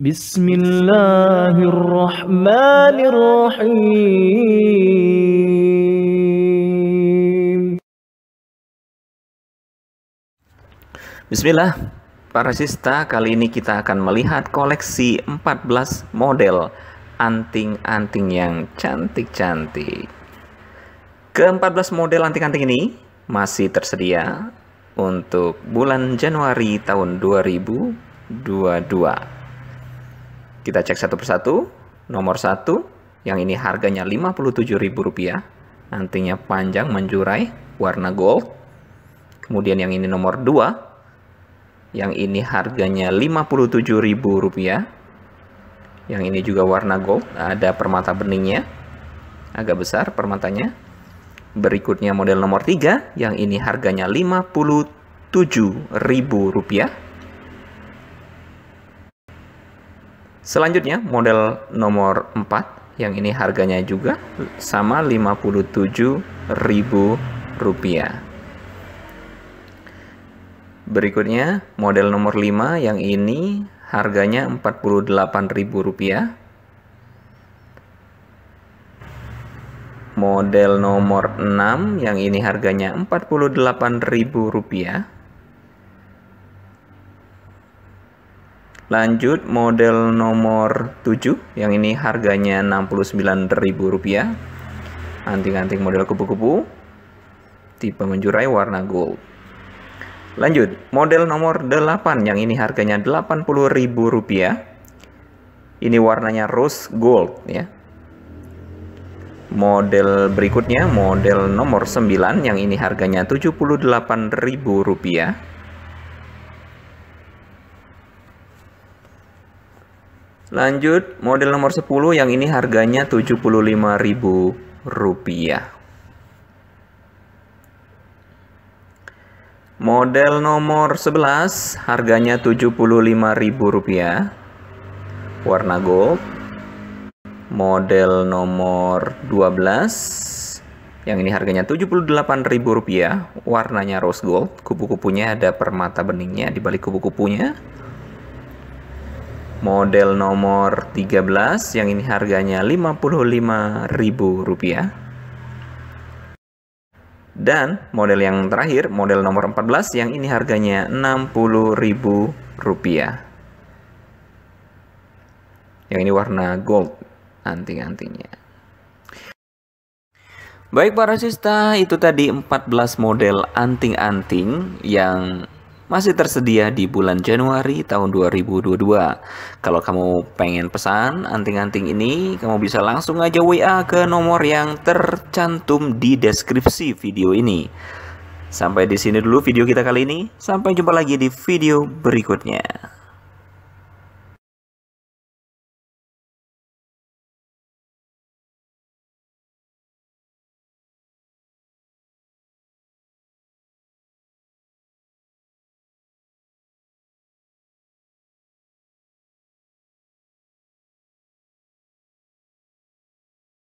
Bismillahirrahmanirrahim. Bismillah, para sista, kali ini kita akan melihat koleksi 14 model anting-anting yang cantik-cantik. Ke-14 model anting-anting ini masih tersedia untuk bulan Januari tahun 2022. Kita cek satu persatu. Nomor satu, yang ini harganya Rp57.000. nantinya panjang menjurai, warna gold. Kemudian yang ini nomor dua Yang ini harganya Rp57.000. Yang ini juga warna gold, ada permata beningnya. Agak besar permatanya. Berikutnya model nomor 3, yang ini harganya Rp57.000. Selanjutnya model nomor 4 yang ini harganya juga sama Rp57.000. Berikutnya model nomor 5 yang ini harganya Rp48.000. Model nomor 6 yang ini harganya Rp48.000. Lanjut model nomor 7 yang ini harganya Rp69.000. Anting-anting model kupu-kupu tipe menjurai warna gold. Lanjut, model nomor 8 yang ini harganya Rp80.000. Ini warnanya rose gold ya. Model berikutnya model nomor 9 yang ini harganya Rp78.000. Lanjut, model nomor 10 yang ini harganya Rp75.000. Model nomor 11 harganya Rp75.000. Warna gold. Model nomor 12 yang ini harganya Rp78.000, warnanya rose gold, kupu-kupunya ada permata beningnya di balik kupu-kupunya model nomor 13 yang ini harganya Rp55.000 dan model yang terakhir model nomor 14 yang ini harganya Rp60.000 yang ini warna gold anting-antingnya Baik para sista, itu tadi 14 model anting-anting yang masih tersedia di bulan Januari tahun 2022. Kalau kamu pengen pesan anting-anting ini, kamu bisa langsung aja WA ke nomor yang tercantum di deskripsi video ini. Sampai di sini dulu video kita kali ini. Sampai jumpa lagi di video berikutnya.